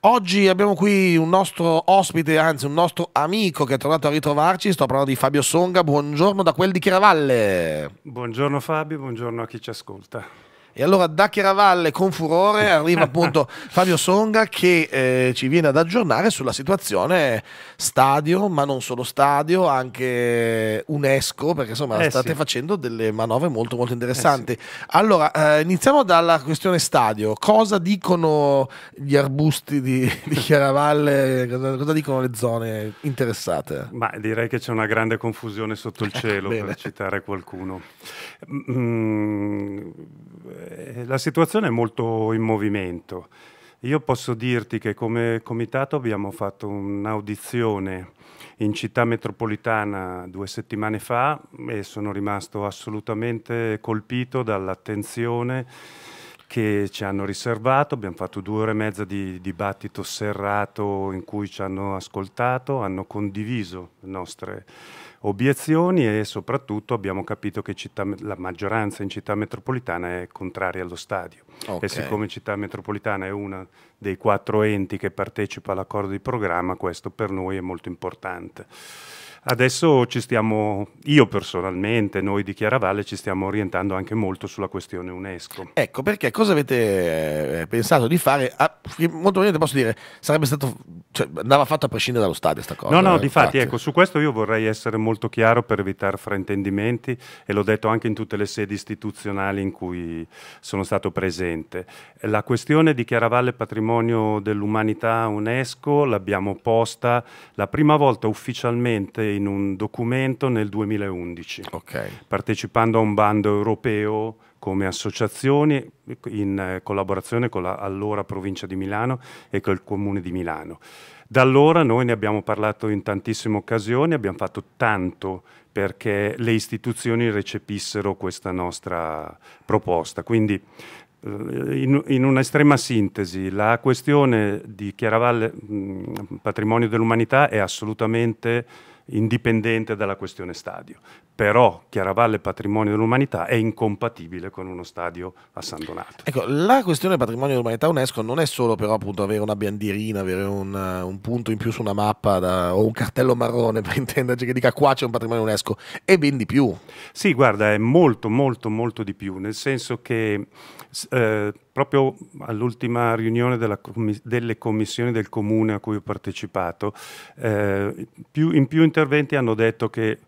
Oggi abbiamo qui un nostro ospite, anzi un nostro amico che è tornato a ritrovarci, sto parlando di Fabio Songa, buongiorno da quel di Chiravalle. Buongiorno Fabio, buongiorno a chi ci ascolta. E allora da Chiaravalle con furore arriva appunto Fabio Songa che eh, ci viene ad aggiornare sulla situazione stadio, ma non solo stadio, anche UNESCO, perché insomma eh state sì. facendo delle manovre molto molto eh, interessanti. Eh sì. Allora, eh, iniziamo dalla questione stadio. Cosa dicono gli arbusti di, di Chiaravalle? Cosa, cosa, dicono le zone interessate? Ma direi che c'è una grande confusione sotto il eh, cielo, per citare qualcuno. Mm, eh, la situazione è molto in movimento. Io posso dirti che come comitato abbiamo fatto un'audizione in città metropolitana due settimane fa e sono rimasto assolutamente colpito dall'attenzione che ci hanno riservato. Abbiamo fatto due ore e mezza di dibattito serrato in cui ci hanno ascoltato, hanno condiviso le nostre obiezioni e soprattutto abbiamo capito che città, la maggioranza in città metropolitana è contraria allo stadio okay. e siccome città metropolitana è uno dei quattro enti che partecipa all'accordo di programma questo per noi è molto importante. Adesso ci stiamo, io personalmente, noi di Chiaravalle ci stiamo orientando anche molto sulla questione UNESCO. Ecco, perché cosa avete eh, pensato di fare? Ah, molto bene posso dire, sarebbe stato, cioè, andava fatto a prescindere dallo stadio questa cosa. No, no, eh, difatti, ecco, su questo io vorrei essere molto chiaro per evitare fraintendimenti e l'ho detto anche in tutte le sedi istituzionali in cui sono stato presente. La questione di Chiaravalle Patrimonio dell'Umanità UNESCO l'abbiamo posta la prima volta ufficialmente in un documento nel 2011, okay. partecipando a un bando europeo come associazioni in eh, collaborazione con l'allora la provincia di Milano e col comune di Milano. Da allora noi ne abbiamo parlato in tantissime occasioni, abbiamo fatto tanto perché le istituzioni recepissero questa nostra proposta. Quindi eh, in, in un'estrema sintesi, la questione di Chiaravalle, mm, patrimonio dell'umanità, è assolutamente indipendente dalla questione stadio. Però Chiaravalle Patrimonio dell'Umanità è incompatibile con uno stadio a San Donato. Ecco, la questione Patrimonio dell'Umanità UNESCO non è solo però appunto avere una bandierina, avere un, eh, un punto in più su una mappa da, o un cartello marrone per intenderci che dica qua c'è un patrimonio UNESCO, è ben di più. Sì, guarda, è molto molto molto di più, nel senso che eh, proprio all'ultima riunione commis delle commissioni del comune a cui ho partecipato, eh, più, in più interventi hanno detto che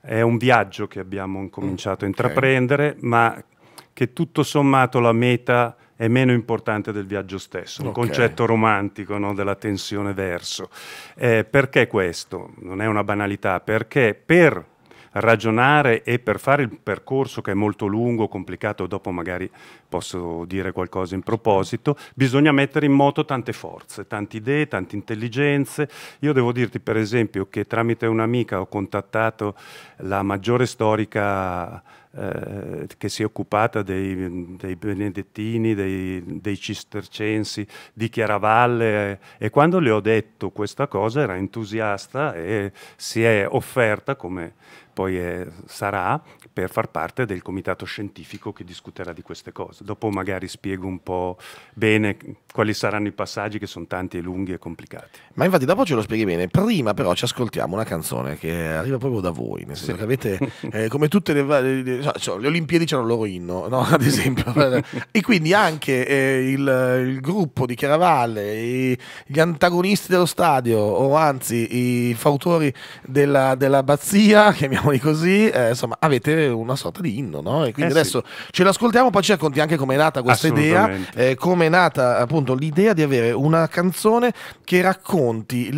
è un viaggio che abbiamo incominciato mm, a intraprendere, okay. ma che tutto sommato la meta è meno importante del viaggio stesso, okay. un concetto romantico no, della tensione verso. Eh, perché questo? Non è una banalità, perché per ragionare e per fare il percorso che è molto lungo, complicato, dopo magari posso dire qualcosa in proposito, bisogna mettere in moto tante forze, tante idee, tante intelligenze. Io devo dirti per esempio che tramite un'amica ho contattato la maggiore storica eh, che si è occupata dei, dei benedettini, dei, dei, cistercensi, di Chiaravalle eh, e quando le ho detto questa cosa era entusiasta e si è offerta, come poi è, sarà, per far parte del comitato scientifico che discuterà di queste cose. Dopo magari spiego un po' bene quali saranno i passaggi che sono tanti e lunghi e complicati. Ma infatti dopo ce lo spieghi bene, prima però ci ascoltiamo una canzone che arriva proprio da voi, nel senso sì. che avete eh, come tutte le, le cioè, cioè, le Olimpiadi c'erano il loro inno, no? ad esempio. e quindi anche eh, il, il, gruppo di Chiaravalle, i, gli antagonisti dello stadio, o anzi i fautori della, dell'abbazia, chiamiamoli così, eh, insomma, avete una sorta di inno. No? E quindi eh adesso sì. ce l'ascoltiamo, poi ci racconti anche com'è nata questa idea, eh, come è nata appunto l'idea di avere una canzone che racconti,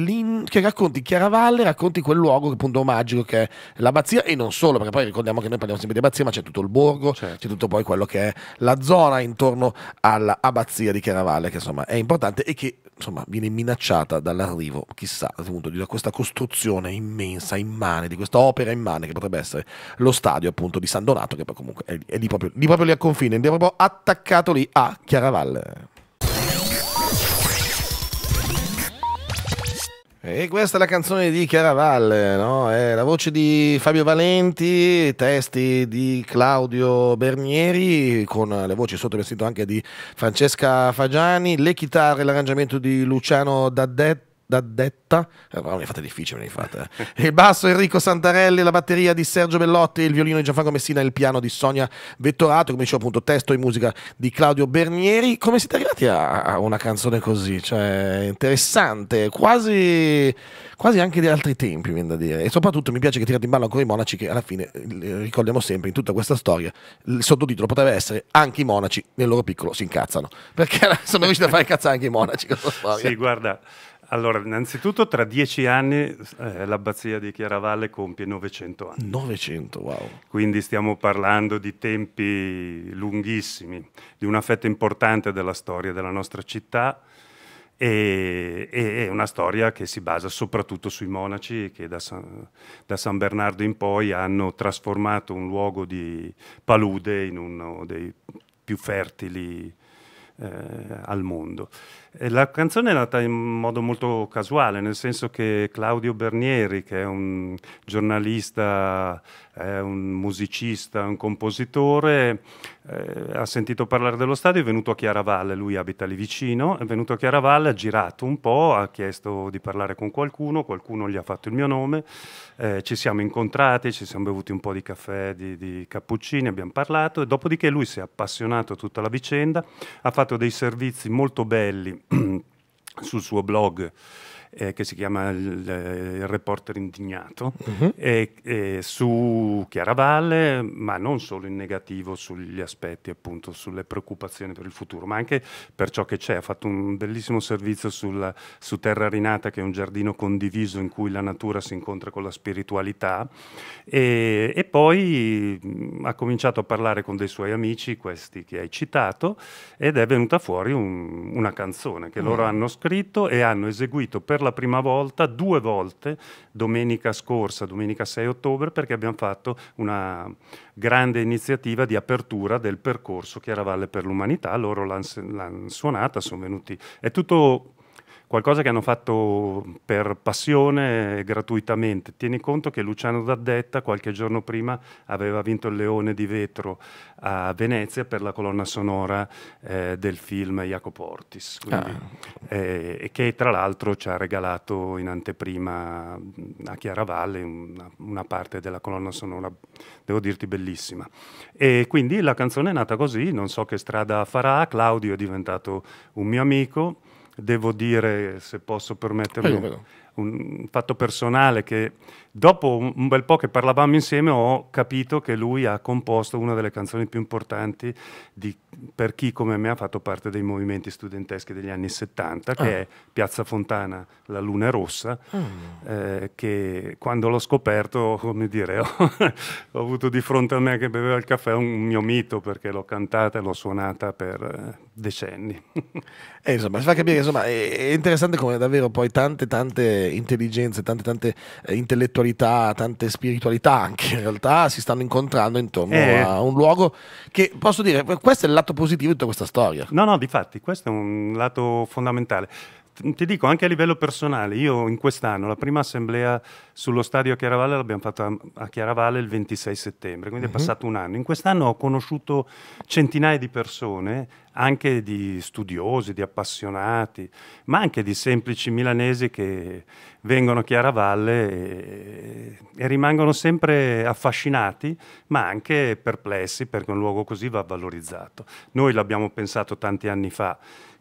che racconti Chiaravalle, racconti quel luogo appunto magico che è l'abbazia e non solo, perché poi ricordiamo che noi parliamo sempre di abbazia grazie, ma c'è tutto il borgo, certo. c'è tutto poi quello che è la zona intorno all'abbazia di Chiaravalle, che insomma è importante e che insomma, viene minacciata dall'arrivo, chissà, appunto, di questa costruzione immensa, immane, di questa opera immane che potrebbe essere lo stadio appunto di San Donato, che poi comunque è, lì, è lì, proprio, lì proprio lì a confine, è proprio attaccato lì a Chiaravalle. E questa è la canzone di Chiaravalle, no? È la voce di Fabio Valenti, testi di Claudio Bernieri, con le voci sotto vestito anche di Francesca Fagiani, le chitarre e l'arrangiamento di Luciano Daddetti D'Addetta, eh, però ne fate difficile, eh. ne fate. il basso Enrico Santarelli, la batteria di Sergio Bellotti, il violino di Gianfranco Messina il piano di Sonia Vettorato, come dicevo appunto testo e musica di Claudio Bernieri. Come siete arrivati a, una canzone così? Cioè, interessante, quasi, quasi anche di altri tempi, viene da dire. E soprattutto mi piace che tirate in ballo ancora i monaci che alla fine eh, ricordiamo sempre in tutta questa storia, il sottotitolo potrebbe essere Anche i monaci nel loro piccolo si incazzano, perché sono riusciti a fare incazzare anche i monaci. Sì, guarda. Allora, innanzitutto tra dieci anni eh, l'abbazia di Chiaravalle compie 900 anni. 900, wow. Quindi stiamo parlando di tempi lunghissimi, di una fetta importante della storia della nostra città e, e è una storia che si basa soprattutto sui monaci che da San, da San Bernardo in poi hanno trasformato un luogo di palude in uno dei più fertili eh, al mondo. La canzone è nata in modo molto casuale, nel senso che Claudio Bernieri, che è un giornalista, è un musicista, un compositore, eh, ha sentito parlare dello stadio, è venuto a Chiaravalle, lui abita lì vicino, è venuto a Chiaravalle, ha girato un po', ha chiesto di parlare con qualcuno, qualcuno gli ha fatto il mio nome, eh, ci siamo incontrati, ci siamo bevuti un po' di caffè, di, di cappuccini, abbiamo parlato e dopodiché lui si è appassionato a tutta la vicenda, ha fatto dei servizi molto belli sul suo blog eh, che si chiama il, il Reporter Indignato, uh-huh. e, e su Chiaravalle, ma non solo in negativo sugli aspetti, appunto, sulle preoccupazioni per il futuro, ma anche per ciò che c'è. Ha fatto un bellissimo servizio sulla, su Terra Rinata, che è un giardino condiviso in cui la natura si incontra con la spiritualità, e, e poi mh, mm, ha cominciato a parlare con dei suoi amici, questi che hai citato, ed è venuta fuori un, una canzone che uh-huh. loro mm. hanno scritto e hanno eseguito per la la prima volta due volte domenica scorsa, domenica 6 ottobre, perché abbiamo fatto una grande iniziativa di apertura del percorso Chiaravalle per l'umanità. Loro l'hanno suonata, sono venuti. È tutto qualcosa che hanno fatto per passione gratuitamente. Tieni conto che Luciano D'Addetta qualche giorno prima aveva vinto il Leone di Vetro a Venezia per la colonna sonora eh, del film Jacopo Ortis, quindi, ah. eh, e che tra l'altro ci ha regalato in anteprima a Chiaravalle una, una parte della colonna sonora, devo dirti, bellissima. E quindi la canzone è nata così, non so che strada farà, Claudio è diventato un mio amico devo dire, se posso permettermi, un fatto personale che dopo un bel po' che parlavamo insieme ho capito che lui ha composto una delle canzoni più importanti di, per chi come me ha fatto parte dei movimenti studenteschi degli anni 70, che ah. è Piazza Fontana, La Luna Rossa, oh. eh, che quando l'ho scoperto, come dire, ho, avuto di fronte a me che beveva il caffè un mio mito perché l'ho cantata e l'ho suonata per eh, decenni. eh, insomma, si fa capire che insomma, è interessante come davvero poi tante tante intelligenze, tante, tante eh, intellettualità, tante spiritualità anche in realtà si stanno incontrando intorno eh. a un luogo che posso dire, questo è il lato positivo di tutta questa storia. No, no, di fatti, questo è un lato fondamentale ti dico anche a livello personale, io in quest'anno la prima assemblea sullo stadio a Chiaravalle l'abbiamo fatta a Chiaravalle il 26 settembre, quindi uh -huh. è mhm. passato un anno. In quest'anno ho conosciuto centinaia di persone, anche di studiosi, di appassionati, ma anche di semplici milanesi che vengono a Chiaravalle e, e rimangono sempre affascinati, ma anche perplessi perché un luogo così va valorizzato. Noi l'abbiamo pensato tanti anni fa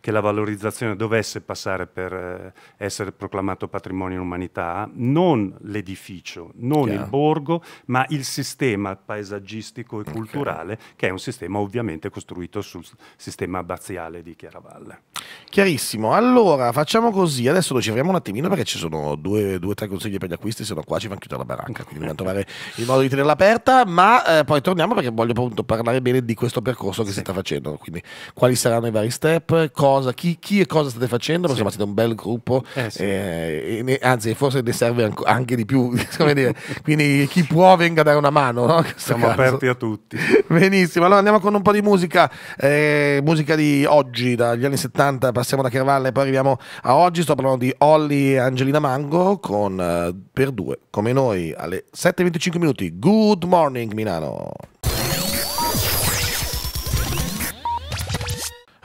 che la valorizzazione dovesse passare per eh, essere proclamato patrimonio umanità, non l'edificio, non yeah. il borgo, ma il sistema paesaggistico e okay. culturale, che è un sistema ovviamente costruito sul sistema abbaziale di Chiaravalle. Chiarissimo, allora facciamo così, adesso lo cifriamo un attimino perché ci sono due o tre consigli per gli acquisti, se no qua ci fanno chiudere la baracca, quindi dobbiamo trovare il modo di tenerla aperta, ma eh, poi torniamo perché voglio appunto parlare bene di questo percorso che sì. si sta facendo, quindi quali saranno i vari step, cosa, chi, chi, e cosa state facendo, perché sì. siete un bel gruppo, eh, sì. eh, ne, anzi forse ne serve anche di più, quindi chi può venga a dare una mano. No? Siamo caso. aperti a tutti. Benissimo, allora andiamo con un po' di musica, eh, musica di oggi, dagli anni 70. 80, passiamo da Carvalle e poi arriviamo a oggi, sto parlando di Olli e Angelina Mango con eh, per due, come noi, alle 7.25 minuti. Good morning Milano!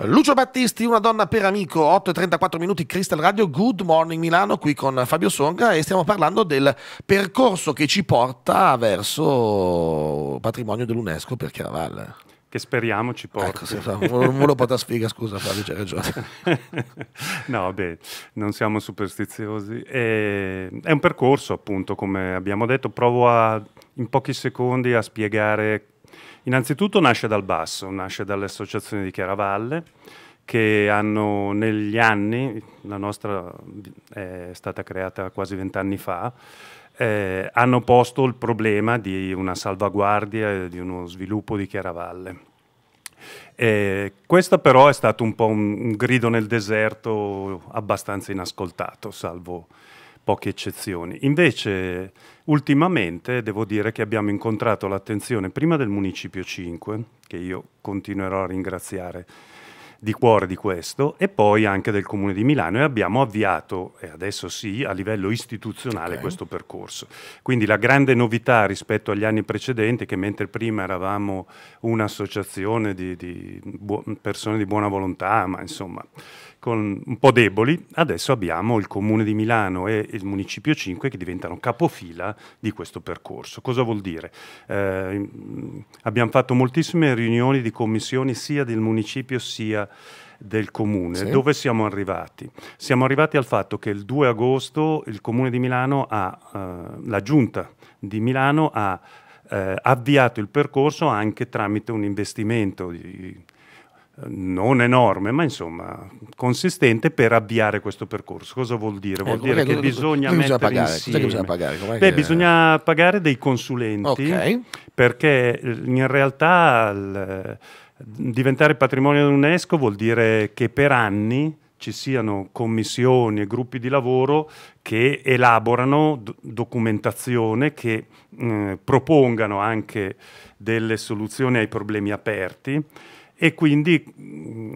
Lucio Battisti, una donna per amico, 8 e 34 minuti, Crystal Radio, Good Morning Milano, qui con Fabio Songa e stiamo parlando del percorso che ci porta verso patrimonio dell'UNESCO per Chiaravalle che speriamo ci porti. Ecco, un uno porta sfiga, scusa Fabio, c'è ragione. no, beh, non siamo superstiziosi. È, è un percorso, appunto, come abbiamo detto, provo a, in pochi secondi a spiegare. Innanzitutto nasce dal basso, nasce dalle associazioni di Chiaravalle che hanno negli anni, la nostra è stata creata quasi vent'anni fa, eh, hanno posto il problema di una salvaguardia e di uno sviluppo di Chiaravalle. Eh, questo però è stato un po' un, un, grido nel deserto abbastanza inascoltato, salvo poche eccezioni. Invece ultimamente devo dire che abbiamo incontrato l'attenzione prima del Municipio 5, che io continuerò a ringraziare di cuore di questo e poi anche del Comune di Milano e abbiamo avviato, e adesso sì, a livello istituzionale okay. questo percorso. Quindi la grande novità rispetto agli anni precedenti è che mentre prima eravamo un'associazione di, di persone di buona volontà, ma insomma con, un po' deboli, adesso abbiamo il Comune di Milano e il Municipio 5 che diventano capofila di questo percorso. Cosa vuol dire? Eh, abbiamo fatto moltissime riunioni di commissioni sia del Municipio sia del comune. Sì. Dove siamo arrivati? Siamo arrivati al fatto che il 2 agosto il comune di Milano ha, eh, la giunta di Milano ha eh, avviato il percorso anche tramite un investimento di non enorme, ma insomma consistente per avviare questo percorso. Cosa vuol dire? Eh, vuol eh, dire che, che bisogna che mettere pagare, insieme. Bisogna pagare? Beh, che... bisogna pagare dei consulenti okay. perché eh, in realtà il, eh, diventare patrimonio dell'UNESCO vuol dire che per anni ci siano commissioni e gruppi di lavoro che elaborano documentazione, che mh, mm, propongano anche delle soluzioni ai problemi aperti e quindi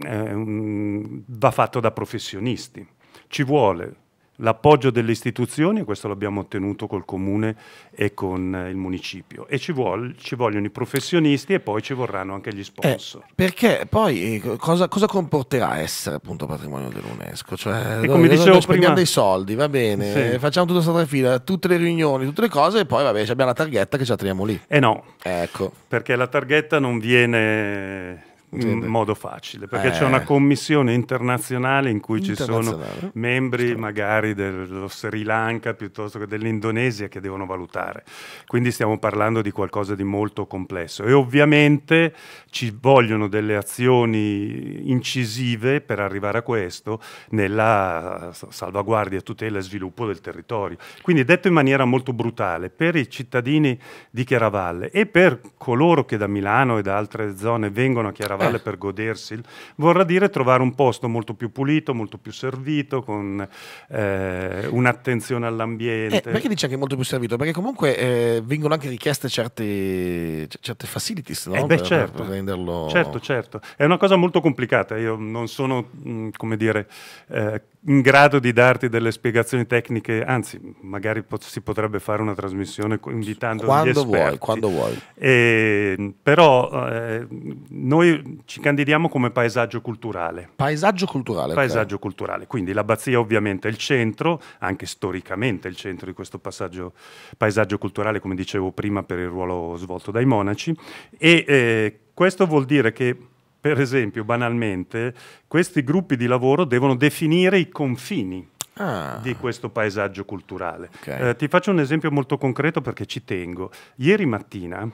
eh, va fatto da professionisti. Ci vuole l'appoggio delle istituzioni, questo l'abbiamo ottenuto col comune e con eh, il municipio, e ci, vuol, ci, vogliono i professionisti e poi ci vorranno anche gli eh, sponsor. Eh, perché poi eh, cosa, cosa, comporterà essere appunto patrimonio dell'UNESCO? Cioè, e come dicevo prima... dei soldi, va bene, sì. facciamo tutta questa fila, tutte le riunioni, tutte le cose e poi vabbè, abbiamo la targhetta che ce la teniamo lì. Eh no, ecco. perché la targhetta non viene in modo facile, perché eh. c'è una eh. commissione internazionale in cui internazionale. ci sono membri sì. magari dello Sri Lanka piuttosto che dell'Indonesia che devono valutare. Quindi stiamo parlando di qualcosa di molto complesso e ovviamente ci vogliono delle azioni incisive per arrivare a questo nella salvaguardia, tutela e sviluppo del territorio. Quindi detto in maniera molto brutale, per i cittadini di Chiaravalle e per coloro che da Milano e da altre zone vengono a Chiaravalle, lavorarle, eh. per godersi. Vorrà dire trovare un posto molto più pulito, molto più servito, con eh, un'attenzione all'ambiente. Eh, perché dice anche molto più servito? Perché comunque eh, vengono anche richieste certe, certe facilities no? Eh, beh, per, certo. per renderlo... Certo, certo. È una cosa molto complicata. Io non sono, mh, mm, come dire eh, in grado di darti delle spiegazioni tecniche, anzi, magari po- si potrebbe fare una trasmissione invitando quando gli esperti. Vuoi, quando vuoi. E, ehm, però eh, noi ci candidiamo come paesaggio culturale. Paesaggio culturale. Paesaggio okay. culturale, quindi l'abbazia ovviamente è il centro, anche storicamente il centro di questo passaggio paesaggio culturale, come dicevo prima, per il ruolo svolto dai monaci. E eh, questo vuol dire che per esempio, banalmente, questi gruppi di lavoro devono definire i confini Ah. di questo paesaggio culturale. Okay. Eh, ti faccio un esempio molto concreto perché ci tengo. Ieri mattina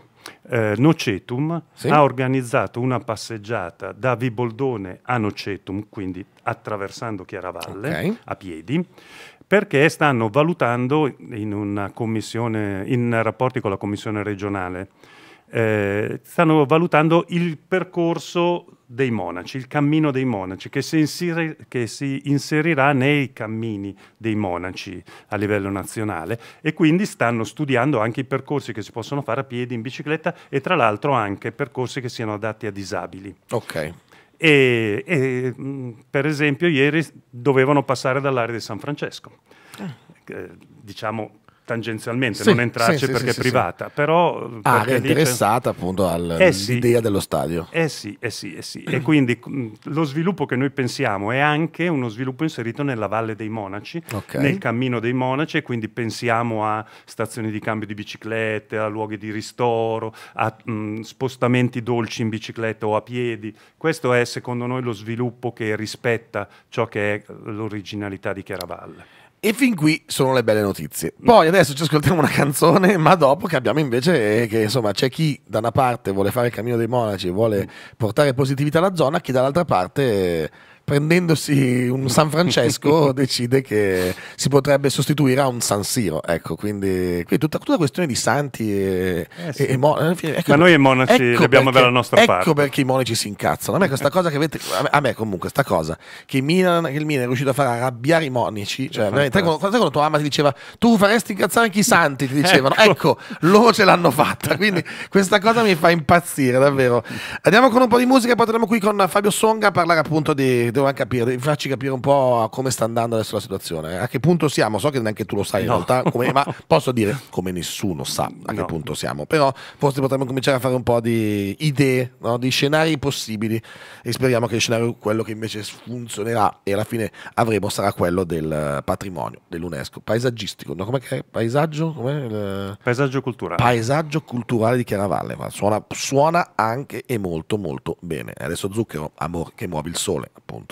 eh, Nocetum sì? ha organizzato una passeggiata da Viboldone a Nocetum, quindi attraversando Chiaravalle okay. a piedi, perché stanno valutando in, in rapporti con la commissione regionale eh, stanno valutando il percorso dei monaci, il cammino dei monaci, che si, inseri, che si, inserirà nei cammini dei monaci a livello nazionale e quindi stanno studiando anche i percorsi che si possono fare a piedi, in bicicletta e tra l'altro anche percorsi che siano adatti a disabili. Ok. E, e per esempio ieri dovevano passare dall'area di San Francesco. Eh. Eh, diciamo tangenzialmente, sì, non entrarci sì, perché è privata, però... Eh, ah, è interessata dice... appunto all'idea eh dello stadio. Eh sì, eh sì, eh sì. e quindi mm, lo sviluppo che noi pensiamo è anche uno sviluppo inserito nella Valle dei Monaci, okay. nel Cammino dei Monaci, e quindi pensiamo a stazioni di cambio di biciclette, a luoghi di ristoro, a mh, mm, spostamenti dolci in bicicletta o a piedi. Questo è secondo noi lo sviluppo che rispetta ciò che è l'originalità di Chiaravalle. E fin qui sono le belle notizie. Poi adesso ci ascoltiamo una canzone, ma dopo che abbiamo invece eh, che insomma c'è chi da una parte vuole fare il cammino dei monaci e vuole portare positività alla zona, chi dall'altra parte eh, prendendosi un San Francesco decide che si potrebbe sostituire a un San Siro. Ecco, quindi, quindi tutta, tutta questione di santi e, eh sì. e, e monaci. Eh, ecco, Ma noi i monaci ecco dobbiamo perché, avere la nostra ecco parte. Ecco perché i monaci si incazzano. A me questa cosa che avete, a me comunque questa cosa che il Milan, che il Milan è riuscito a far arrabbiare i monaci, cioè veramente quando, quando tua mamma ti diceva "Tu faresti incazzare anche i santi", ti dicevano ecco. "Ecco, loro ce l'hanno fatta". Quindi questa cosa mi fa impazzire davvero. Andiamo con un po' di musica poi torniamo qui con Fabio Songa a parlare appunto di, di dovevamo capire, facci capire un po' come sta andando adesso la situazione. A che punto siamo? So che neanche tu lo sai no. in realtà, come, ma posso dire come nessuno sa a che punto siamo. Però forse potremmo cominciare a fare un po' di idee, no? di scenari possibili e speriamo che il scenario, quello che invece funzionerà e alla fine avremo, sarà quello del eh, patrimonio dell'UNESCO, paesaggistico, no? Com'è che è? Paesaggio? Com'è il... Eh? Paesaggio culturale. Paesaggio culturale di Chiaravalle, suona, suona anche e molto molto bene. Adesso Zucchero, amor che muovi il sole, appunto.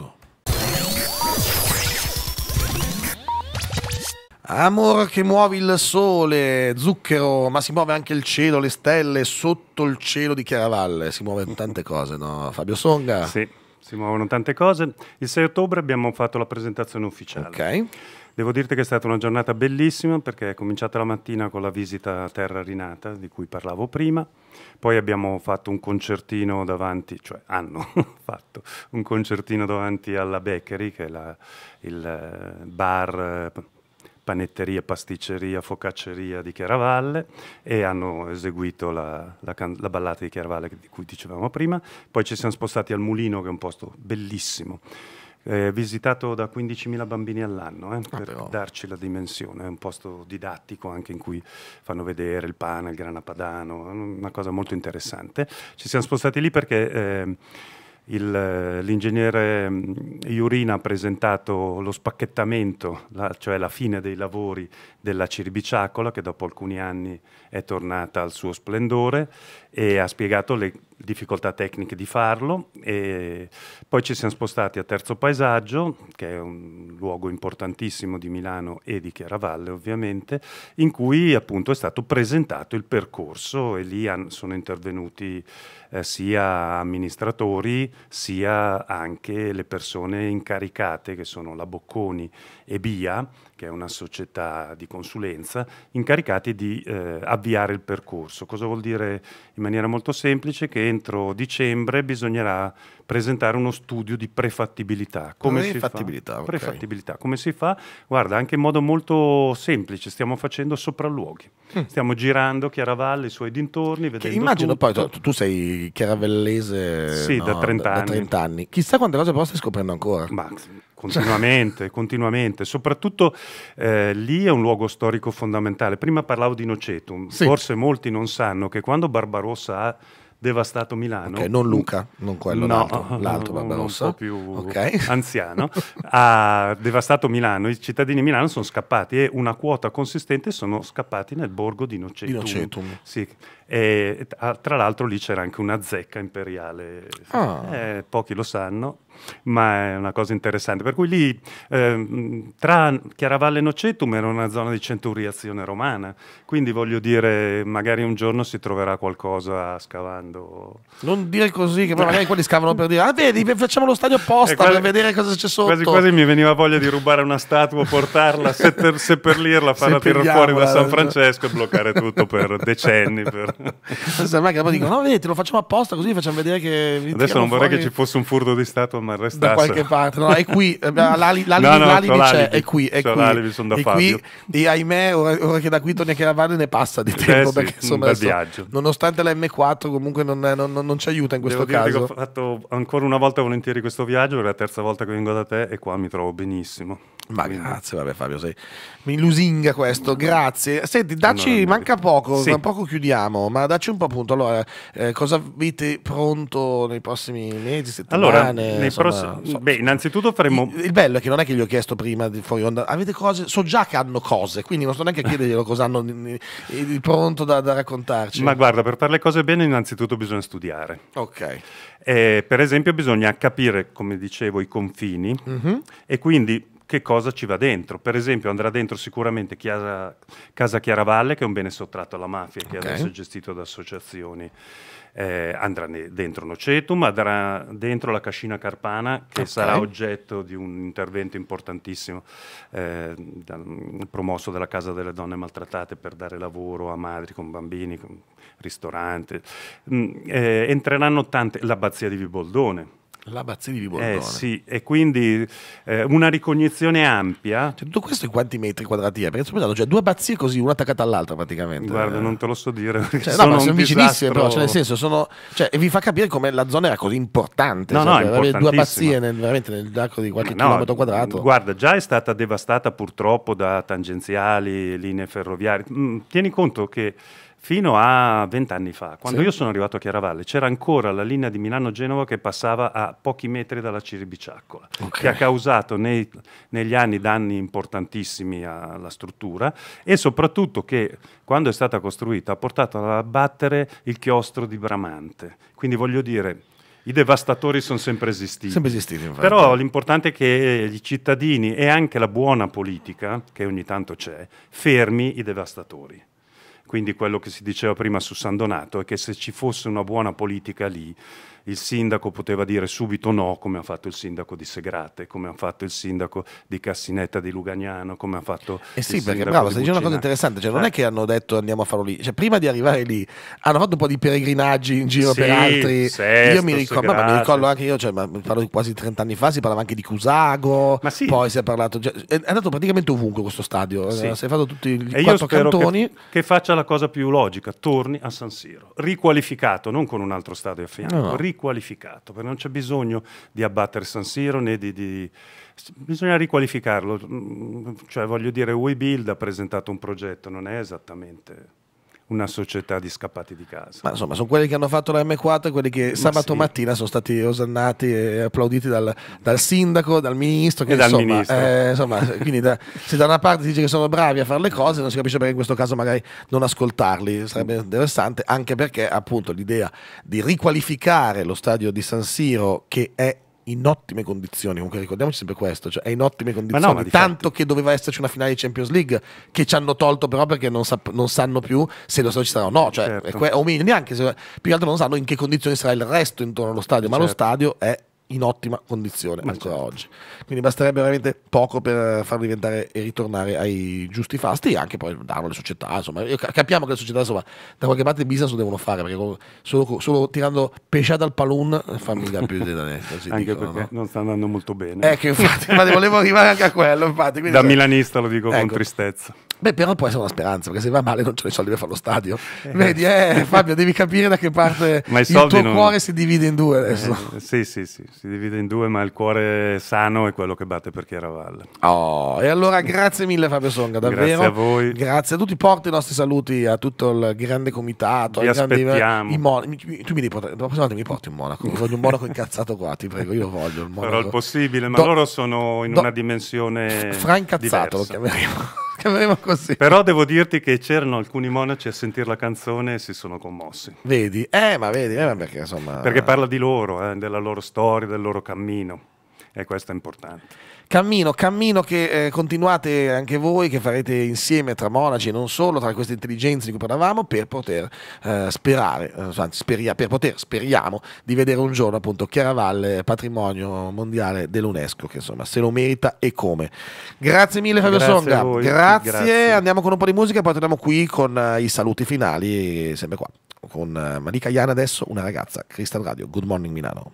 Amor che muovi il sole, zucchero, ma si muove anche il cielo, le stelle, sotto il cielo di Chiaravalle, si muovono tante cose, no? Fabio Songa? Sì, si muovono tante cose. Il 6 ottobre abbiamo fatto la presentazione ufficiale. Ok. Devo dirti che è stata una giornata bellissima perché è cominciata la mattina con la visita a Terra Rinata di cui parlavo prima, poi abbiamo fatto un concertino davanti, cioè hanno fatto un concertino davanti alla Bakery che è la, il eh, bar eh, panetteria, pasticceria, focacceria di Chiaravalle e hanno eseguito la, la, la, ballata di Chiaravalle di cui dicevamo prima. Poi ci siamo spostati al Mulino, che è un posto bellissimo. Eh, visitato da 15.000 bambini all'anno eh, ah, per però. darci la dimensione, è un posto didattico anche in cui fanno vedere il pane, il grana padano, una cosa molto interessante. Ci siamo spostati lì perché eh, eh, l'ingegnere mm, Iurina ha presentato lo spacchettamento, la, cioè la fine dei lavori della Cirbiciacola, che dopo alcuni anni è tornata al suo splendore, e ha spiegato le difficoltà tecniche di farlo. E poi ci siamo spostati a Terzo Paesaggio, che è un luogo importantissimo di Milano e di Chiaravalle ovviamente, in cui appunto è stato presentato il percorso e lì sono intervenuti eh, sia amministratori sia anche le persone incaricate che sono la Bocconi e Bia che è una società di consulenza, incaricati di eh, avviare il percorso. Cosa vuol dire in maniera molto semplice? Che entro dicembre bisognerà presentare uno studio di prefattibilità. Come prefattibilità, si fa? Okay. Come si fa? Guarda, anche in modo molto semplice, stiamo facendo sopralluoghi. Mm. Stiamo girando Chiaravalle, i suoi dintorni, vedendo che Immagino tutto. poi, tu, tu, sei chiaravellese sì, no, da, 30 da, da 30 anni. Chissà quante cose poi stai scoprendo ancora. Ma Continuamente, continuamente. Soprattutto eh, lì è un luogo storico fondamentale. Prima parlavo di Nocetum, sì. forse molti non sanno che quando Barbarossa ha devastato Milano. Okay, non Luca, non quello, no, l'altro, l'altro Barbarossa. Un po' più okay. anziano. ha devastato Milano, i cittadini di Milano sono scappati e una quota consistente sono scappati nel borgo di Nocetum. Di Nocetum. Sì. E, tra l'altro lì c'era anche una zecca imperiale. Ah. Eh, pochi lo sanno, ma è una cosa interessante. Per cui lì eh, tra Chiaravalle e Nocetum era una zona di centuriazione romana, quindi voglio dire, magari un giorno si troverà qualcosa scavando. Non dire così, che magari quelli scavano per dire, ah vedi, facciamo lo stadio apposta quasi, per vedere cosa c'è sotto. Quasi quasi mi veniva voglia di rubare una statua, portarla, setter, seppellirla, farla tirare fuori da San Francesco e bloccare tutto per decenni. Per... Sembra che poi dicono, no vedi, lo facciamo apposta così facciamo vedere che... Adesso non vorrei fuori... che ci fosse un furto di statua mi arrestasse. Da qualche parte, no, è qui, eh, l'ali, l'alibi, no, no, l'alibi c'è, l'alibi. è qui, è qui. L'alibi sono da è Fabio. e ahimè, ora, ora che da qui torni a Chiaravane ne passa di eh tempo, eh, perché sì, insomma, adesso, nonostante la M4 comunque non, è, eh, non, non, non ci aiuta in questo Devo caso. ho fatto ancora una volta volentieri questo viaggio, è la terza volta che vengo da te e qua mi trovo benissimo. Ma Quindi. grazie, vabbè Fabio, sei... mi lusinga questo, grazie. Senti, dacci, no, manca poco, sì. poco chiudiamo, ma dacci un po' appunto, allora, eh, cosa avete pronto nei prossimi mesi, settimane? Allora, nei insomma, pross... so, beh, innanzitutto faremo... Il, il, bello è che non è che gli ho chiesto prima di fuori onda, avete cose, so già che hanno cose, quindi non sto neanche a chiederglielo cosa hanno di, di pronto da, da, raccontarci. Ma guarda, per fare le cose bene innanzitutto bisogna studiare. Ok. Eh, per esempio bisogna capire, come dicevo, i confini mm -hmm. e quindi che cosa ci va dentro. Per esempio andrà dentro sicuramente Chiasa, Casa Chiaravalle, che è un bene sottratto alla mafia, che okay. adesso è gestito da associazioni. Eh, andrà dentro Nocetum, andrà dentro la Cascina Carpana che okay. sarà oggetto di un intervento importantissimo eh, promosso dalla Casa delle Donne Maltrattate per dare lavoro a madri con bambini, con ristorante. Mm, eh, entreranno tante, l'abbazia di Viboldone L'abbazia di Borgone. Eh sì, e quindi eh, una ricognizione ampia. Cioè, tutto questo in quanti metri quadrati è? Perché sono pensando, cioè due abbazie così, una attaccata all'altra praticamente. Guarda, non te lo so dire. Cioè, no, ma sono vicinissime però, cioè, nel senso, sono, cioè, e vi fa capire come la zona era così importante. No, cioè, no, Due abbazie nel, veramente nell'arco di qualche no, chilometro quadrato. Guarda, già è stata devastata purtroppo da tangenziali, linee ferroviarie. Mm, tieni conto che fino a vent'anni fa, quando sì. io sono arrivato a Chiaravalle, c'era ancora la linea di Milano-Genova che passava a pochi metri dalla Ciribiciaccola, okay. che ha causato nei, negli anni danni importantissimi alla struttura e soprattutto che quando è stata costruita ha portato ad abbattere il chiostro di Bramante. Quindi voglio dire, i devastatori sono sempre esistiti. Sempre esistiti Però l'importante è che i cittadini e anche la buona politica, che ogni tanto c'è, fermi i devastatori. Quindi quello che si diceva prima su San Donato è che se ci fosse una buona politica lì il sindaco poteva dire subito no, come ha fatto il sindaco di Segrate, come ha fatto il sindaco di Cassinetta di Lugagnano, come ha fatto... Eh sì, perché bravo, stai dicendo una cosa interessante, cioè non eh. è che hanno detto andiamo a farlo lì, cioè prima di arrivare lì hanno fatto un po' di peregrinaggi in giro sì, per altri, sesto, io mi ricordo, ma, mi ricordo anche io, cioè, ma parlo di quasi 30 anni fa, si parlava anche di Cusago, sì. poi si è parlato, cioè, è andato praticamente ovunque questo stadio, sì. Eh, si è fatto tutti i e quattro cantoni. Che, che, faccia la cosa più logica, torni a San Siro, riqualificato, non con un altro stadio a fianco, no, no riqualificato, perché non c'è bisogno di abbattere San Siro né di, di... bisogna riqualificarlo, mm, cioè voglio dire WeBuild ha presentato un progetto, non è esattamente una società di scappati di casa. Ma insomma, sono quelli che hanno fatto la M4, quelli che Ma sabato sì. mattina sono stati osannati e applauditi dal, dal sindaco, dal ministro. Che, e insomma, dal ministro. Eh, insomma, quindi da, se da una parte si dice che sono bravi a fare le cose, non si capisce perché in questo caso magari non ascoltarli. Sarebbe interessante, anche perché appunto l'idea di riqualificare lo stadio di San Siro, che è in ottime condizioni, comunque ricordiamoci sempre questo, cioè è in ottime condizioni, ma no, ma tanto che doveva esserci una finale di Champions League che ci hanno tolto però perché non, sap- non sanno più se lo stadio ci sarà o no, cioè, certo. que- o meglio, neanche se, più che altro non sanno in che condizioni sarà il resto intorno allo stadio, ma certo. lo stadio è in ottima condizione Ma ancora certo. oggi. Quindi basterebbe veramente poco per farlo diventare e ritornare ai giusti fasti e anche poi darlo alle società. Insomma, capiamo che le società, insomma, da qualche parte business lo devono fare perché solo, solo tirando pesce dal palun famiglia più di danese. anche dicono, perché no? non sta andando molto bene. Ecco, infatti, infatti volevo arrivare anche a quello. Infatti, da so, cioè milanista lo dico ecco. con tristezza. Beh, però può essere una speranza, perché se va male non c'è i soldi per fare lo stadio. Eh. Vedi, eh, Fabio, devi capire da che parte il tuo non... cuore si divide in due adesso. Eh, sì, sì, sì. Si divide in due, ma il cuore sano è quello che batte per Chiaravalle. Oh, e allora grazie mille Fabio Songa, davvero. grazie a voi. Grazie a tutti, porto i nostri saluti a tutto il grande comitato. Vi aspettiamo. Grandi, mi, tu mi devi portare, la prossima volta mi porti in monaco, voglio un monaco incazzato qua, ti prego, io voglio il monaco. Però il possibile, ma do, loro sono in do, una dimensione Fra incazzato diversa. lo chiameremo chiameremo così. Però devo dirti che c'erano alcuni monaci a sentire la canzone e si sono commossi. Vedi? Eh, ma vedi, eh, perché insomma... Perché parla di loro, eh, della loro storia, del loro cammino. E questo è importante. Cammino, cammino che eh, continuate anche voi, che farete insieme tra monaci e non solo, tra queste intelligenze di cui parlavamo, per poter eh, sperare, eh, anzi, speria, per poter, speriamo, di vedere un giorno appunto Chiaravalle patrimonio mondiale dell'UNESCO, che insomma se lo merita e come. Grazie mille Fabio grazie Songa, grazie. grazie. andiamo con un po' di musica e poi torniamo qui con uh, i saluti finali, sempre qua, con uh, Malika Iana adesso, una ragazza, Crystal Radio, Good Morning Milano.